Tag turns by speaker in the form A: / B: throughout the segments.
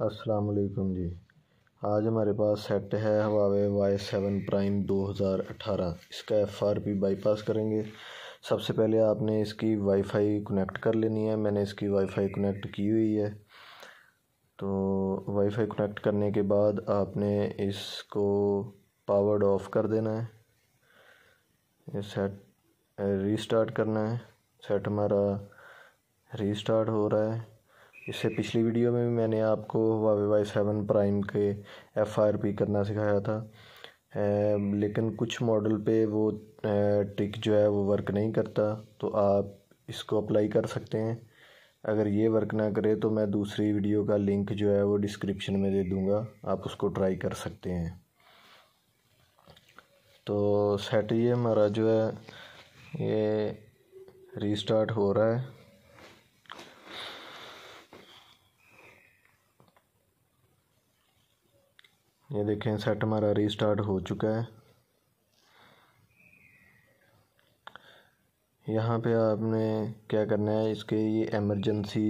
A: असलकम जी आज हमारे पास सेट है हवावे वाई सेवन प्राइम दो हज़ार अठारह इसका एफ आर पी बाईपास करेंगे सबसे पहले आपने इसकी वाईफाई कनेक्ट कर लेनी है मैंने इसकी वाईफाई कनेक्ट की हुई है तो वाईफाई कनेक्ट करने के बाद आपने इसको पावर ऑफ कर देना है सेट रीस्टार्ट करना है सेट हमारा रीस्टार्ट हो रहा है इससे पिछली वीडियो में भी मैंने आपको हुआवे वाई सेवन प्राइम के एफ आर पी करना सिखाया था लेकिन कुछ मॉडल पे वो ट्रिक जो है वो वर्क नहीं करता तो आप इसको अप्लाई कर सकते हैं अगर ये वर्क ना करे तो मैं दूसरी वीडियो का लिंक जो है वो डिस्क्रिप्शन में दे दूँगा आप उसको ट्राई कर सकते हैं तो सेट ये हमारा जो है ये रीस्टार्ट हो रहा है ये देखें सेट हमारा रीस्टार्ट हो चुका है यहाँ पे आपने क्या करना है इसके ये एमरजेंसी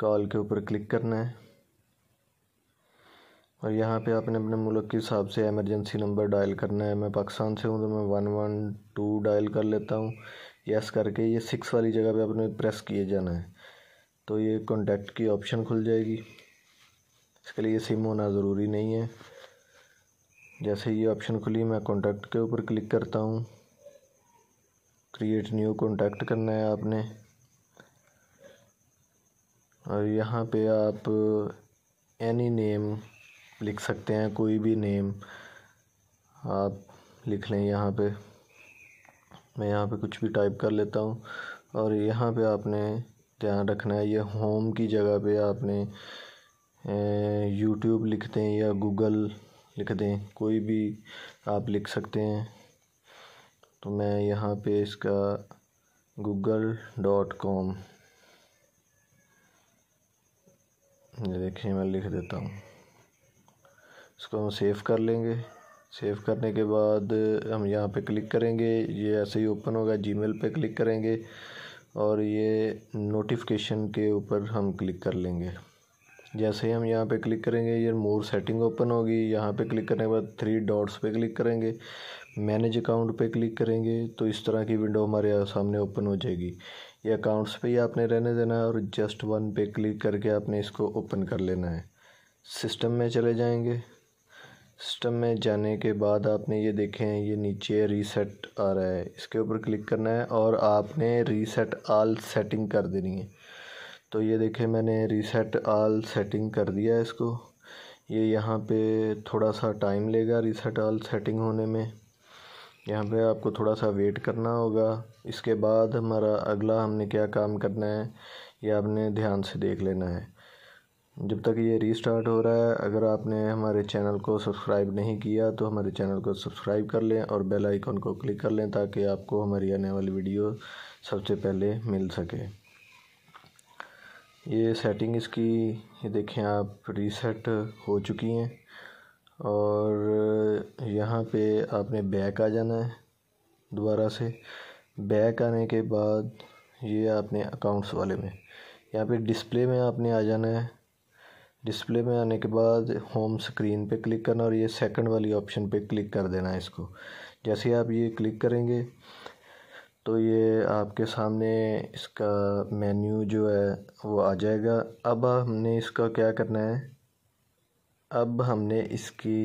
A: कॉल के ऊपर क्लिक करना है और यहाँ पे आपने अपने मुल्क के हिसाब से एमरजेंसी नंबर डायल करना है मैं पाकिस्तान से हूँ तो मैं वन वन टू डायल कर लेता हूँ यस करके ये सिक्स वाली जगह पे आपने प्रेस किए जाना है तो ये कॉन्टैक्ट की ऑप्शन खुल जाएगी इसके लिए सिम होना ज़रूरी नहीं है जैसे ये ऑप्शन खुली मैं कॉन्टैक्ट के ऊपर क्लिक करता हूँ क्रिएट न्यू कॉन्टैक्ट करना है आपने और यहाँ पे आप एनी नेम लिख सकते हैं कोई भी नेम आप लिख लें यहाँ पे मैं यहाँ पे कुछ भी टाइप कर लेता हूँ और यहाँ पे आपने ध्यान रखना है ये होम की जगह पे आपने यूट्यूब लिख दें या गूगल लिख दें कोई भी आप लिख सकते हैं तो मैं यहाँ पे इसका गूगल डॉट कॉम देखें देखिए मैं लिख देता हूँ इसको हम सेव कर लेंगे सेव करने के बाद हम यहाँ पे क्लिक करेंगे ये ऐसे ही ओपन होगा जीमेल पे क्लिक करेंगे और ये नोटिफिकेशन के ऊपर हम क्लिक कर लेंगे जैसे ही हम यहाँ पे क्लिक करेंगे ये मोर सेटिंग ओपन होगी यहाँ पे क्लिक करने के बाद थ्री डॉट्स पे क्लिक करेंगे मैनेज अकाउंट पे क्लिक करेंगे तो इस तरह की विंडो हमारे सामने ओपन हो जाएगी ये अकाउंट्स पे ही आपने रहने देना है और जस्ट वन पे क्लिक करके आपने इसको ओपन कर लेना है सिस्टम में चले जाएँगे सिस्टम में जाने के बाद आपने ये देखे हैं ये नीचे रीसेट आ रहा है इसके ऊपर क्लिक करना है और आपने रीसेट आल सेटिंग कर देनी है तो ये देखे मैंने रीसेट आल सेटिंग कर दिया है इसको ये यहाँ पे थोड़ा सा टाइम लेगा रीसेट आल सेटिंग होने में यहाँ पे आपको थोड़ा सा वेट करना होगा इसके बाद हमारा अगला हमने क्या काम करना है ये आपने ध्यान से देख लेना है जब तक ये रीस्टार्ट हो रहा है अगर आपने हमारे चैनल को सब्सक्राइब नहीं किया तो हमारे चैनल को सब्सक्राइब कर लें और बेल आइकॉन को क्लिक कर लें ताकि आपको हमारी आने वाली वीडियो सबसे पहले मिल सके ये सेटिंग इसकी ये देखें आप रीसेट हो चुकी हैं और यहाँ पे आपने बैक आ जाना है दोबारा से बैक आने के बाद ये आपने अकाउंट्स वाले में यहाँ पे डिस्प्ले में आपने आ जाना है डिस्प्ले में आने के बाद होम स्क्रीन पे क्लिक करना और ये सेकंड वाली ऑप्शन पे क्लिक कर देना है इसको जैसे आप ये क्लिक करेंगे तो ये आपके सामने इसका मेन्यू जो है वो आ जाएगा अब हमने इसका क्या करना है अब हमने इसकी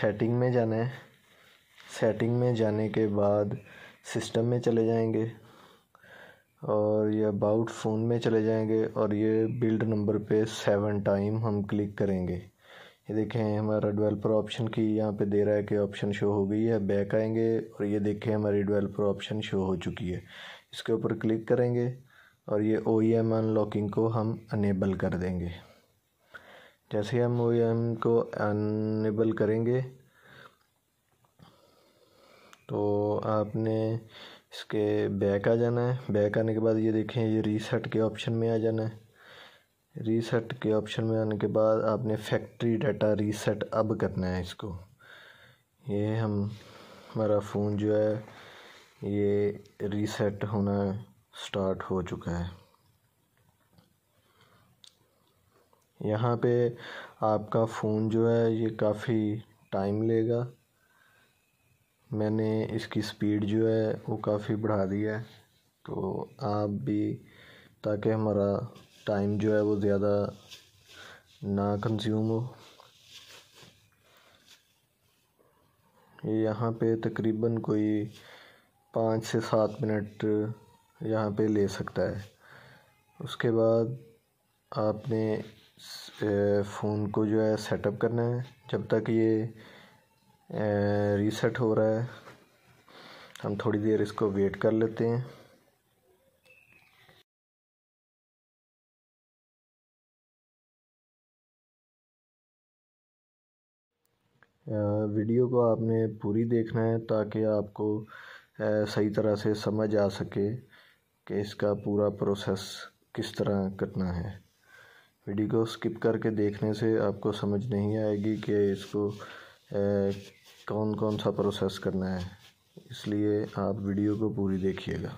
A: सेटिंग में जाना है सेटिंग में जाने के बाद सिस्टम में चले जाएंगे और ये अबाउट फ़ोन में चले जाएंगे और ये बिल्ड नंबर पे सेवन टाइम हम क्लिक करेंगे ये देखें हमारा डिवेलपर ऑप्शन की यहाँ पे दे रहा है कि ऑप्शन शो हो गई है बैक आएंगे और ये देखें हमारी डिवेलपर ऑप्शन शो हो चुकी है इसके ऊपर क्लिक करेंगे और ये ओ एम अनलॉकिंग को हम अनेबल कर देंगे जैसे हम ओ एम e को अनेबल करेंगे तो आपने इसके बैक आ जाना है बैक आने के बाद ये देखें ये रीसेट के ऑप्शन में आ जाना है रीसेट के ऑप्शन में आने के बाद आपने फैक्ट्री डाटा रीसेट अब करना है इसको ये हम हमारा फ़ोन जो है ये रीसेट होना स्टार्ट हो चुका है यहाँ पे आपका फ़ोन जो है ये काफ़ी टाइम लेगा मैंने इसकी स्पीड जो है वो काफ़ी बढ़ा दी है तो आप भी ताकि हमारा टाइम जो है वो ज़्यादा ना कंज्यूम हो यहाँ पे तकरीबन कोई पाँच से सात मिनट यहाँ पे ले सकता है उसके बाद आपने फ़ोन को जो है सेटअप करना है जब तक ये रीसेट हो रहा है हम थोड़ी देर इसको वेट कर लेते हैं वीडियो को आपने पूरी देखना है ताकि आपको सही तरह से समझ आ सके कि इसका पूरा प्रोसेस किस तरह करना है वीडियो को स्किप करके देखने से आपको समझ नहीं आएगी कि इसको कौन कौन सा प्रोसेस करना है इसलिए आप वीडियो को पूरी देखिएगा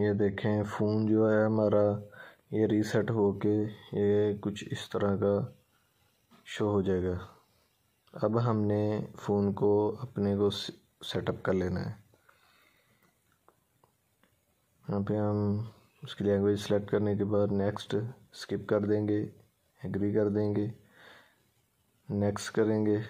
A: ये देखें फ़ोन जो है हमारा ये रीसेट होके ये कुछ इस तरह का शो हो जाएगा अब हमने फ़ोन को अपने को सेटअप कर लेना है यहाँ पे हम उसकी लैंग्वेज सेलेक्ट करने के बाद नेक्स्ट स्किप कर देंगे एग्री कर देंगे नेक्स्ट करेंगे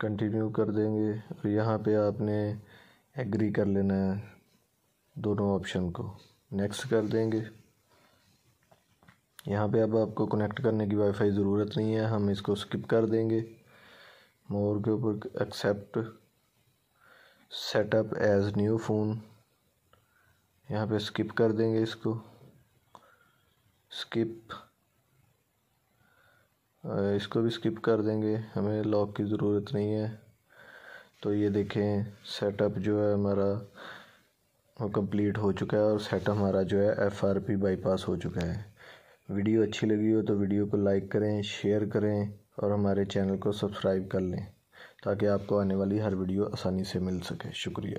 A: कंटिन्यू कर देंगे और यहाँ पे आपने एग्री कर लेना है दोनों ऑप्शन को नेक्स्ट कर देंगे यहाँ पे अब आपको कनेक्ट करने की वाईफाई ज़रूरत नहीं है हम इसको स्किप कर देंगे मोर के ऊपर accept setup as new phone यहाँ पे स्किप कर देंगे इसको स्किप इसको भी स्किप कर देंगे हमें लॉक की ज़रूरत नहीं है तो ये देखें सेटअप जो है हमारा वो कंप्लीट हो चुका है और सेटअप हमारा जो है एफ आर पी बाईपास हो चुका है वीडियो अच्छी लगी हो तो वीडियो को लाइक करें शेयर करें और हमारे चैनल को सब्सक्राइब कर लें ताकि आपको आने वाली हर वीडियो आसानी से मिल सके शुक्रिया